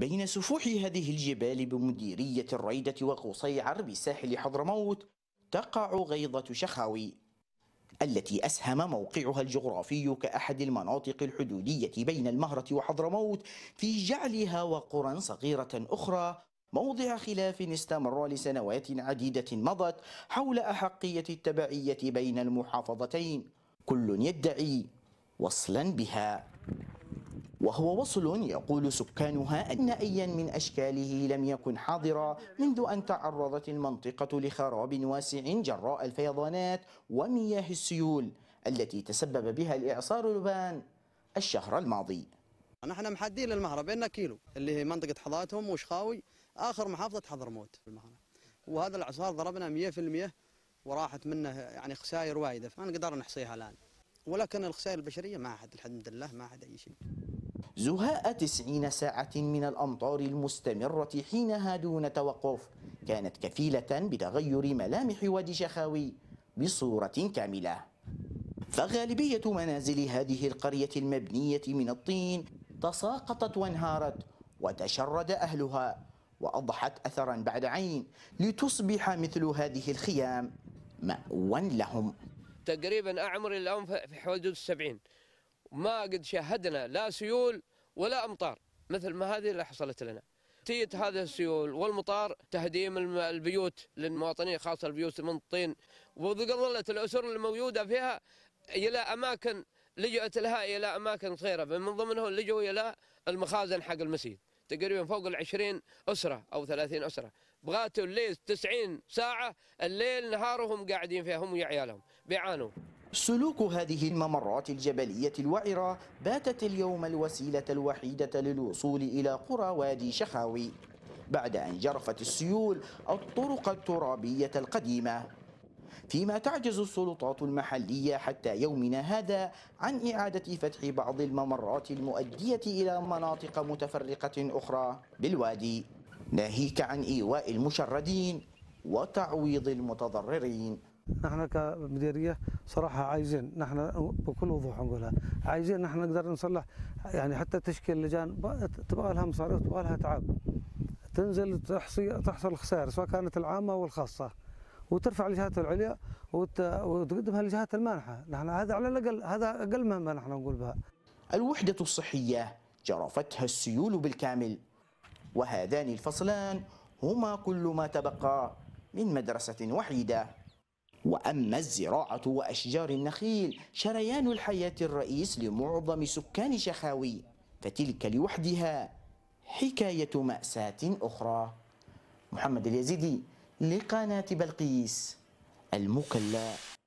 بين سفوح هذه الجبال بمديرية الريدة وقصيعر بساحل حضرموت تقع غيضة شخاوي التي أسهم موقعها الجغرافي كأحد المناطق الحدودية بين المهرة وحضرموت في جعلها وقرى صغيرة أخرى موضع خلاف استمر لسنوات عديدة مضت حول أحقية التبعية بين المحافظتين كل يدعي وصلا بها وهو وصل يقول سكانها أن أيا من أشكاله لم يكن حاضرا منذ أن تعرضت المنطقة لخراب واسع جراء الفيضانات ومياه السيول التي تسبب بها الإعصار لبان الشهر الماضي نحن محدين للمهرة بيننا كيلو اللي هي منطقة حضاتهم وشخاوي آخر محافظة حضرموت المهرة وهذا الإعصار ضربنا 100% وراحت منه يعني خسائر وايدة فما نقدر نحصيها الآن ولكن الخسائر البشرية ما أحد الحمد لله ما أحد أي شيء زهاء تسعين ساعة من الأمطار المستمرة حينها دون توقف كانت كفيلة بتغير ملامح وادي شخاوي بصورة كاملة فغالبية منازل هذه القرية المبنية من الطين تساقطت وانهارت وتشرد أهلها وأضحت أثرا بعد عين لتصبح مثل هذه الخيام مأوى لهم تقريبا أعمر الآن في حدود السبعين ما قد شاهدنا لا سيول ولا أمطار مثل ما هذه اللي حصلت لنا تيت هذه السيول والمطار تهديم البيوت للمواطنين خاصة البيوت من الطين وظلت الأسر الموجودة فيها إلى أماكن لجأت لها إلى أماكن صغيرة من ضمنهم لجوا إلى المخازن حق المسجد تقريبا فوق 20 أسرة أو 30 أسرة بغاتوا الليل 90 ساعة الليل نهارهم قاعدين فيها ويا عيالهم بيعانوا سلوك هذه الممرات الجبلية الوعرة باتت اليوم الوسيلة الوحيدة للوصول إلى قرى وادي شخاوي بعد أن جرفت السيول الطرق الترابية القديمة فيما تعجز السلطات المحلية حتى يومنا هذا عن إعادة فتح بعض الممرات المؤدية إلى مناطق متفرقة أخرى بالوادي ناهيك عن إيواء المشردين وتعويض المتضررين نحن كمديريه صراحه عايزين نحن بكل وضوح نقولها عايزين نحن نقدر نصلح يعني حتى تشكيل لجان تبغى لها مصاريف تبغى لها تعب تنزل تحصي تحصل خسائر سواء كانت العامه والخاصه وترفع الجهات العليا وت... وتقدمها للجهات المانحه، نحن هذا على الاقل هذا اقل مهمه نحن نقول بها. الوحده الصحيه جرفتها السيول بالكامل وهذان الفصلان هما كل ما تبقى من مدرسه وحيده واما الزراعه واشجار النخيل شريان الحياه الرئيس لمعظم سكان شخاوي فتلك لوحدها حكايه ماساه اخرى محمد اليزيدي لقناه بلقيس المكلا